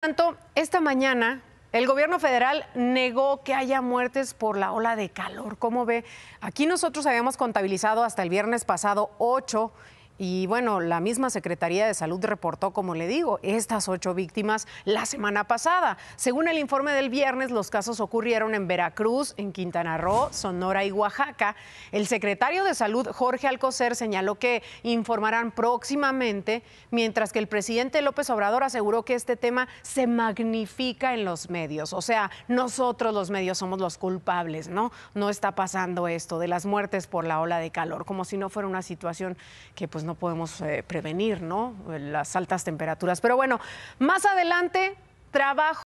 tanto, esta mañana el gobierno federal negó que haya muertes por la ola de calor. ¿Cómo ve? Aquí nosotros habíamos contabilizado hasta el viernes pasado ocho y bueno, la misma Secretaría de Salud reportó, como le digo, estas ocho víctimas la semana pasada. Según el informe del viernes, los casos ocurrieron en Veracruz, en Quintana Roo, Sonora y Oaxaca. El secretario de Salud, Jorge Alcocer, señaló que informarán próximamente, mientras que el presidente López Obrador aseguró que este tema se magnifica en los medios. O sea, nosotros los medios somos los culpables, ¿no? No está pasando esto de las muertes por la ola de calor, como si no fuera una situación que pues no podemos eh, prevenir, ¿no? Las altas temperaturas. Pero bueno, más adelante, trabajo.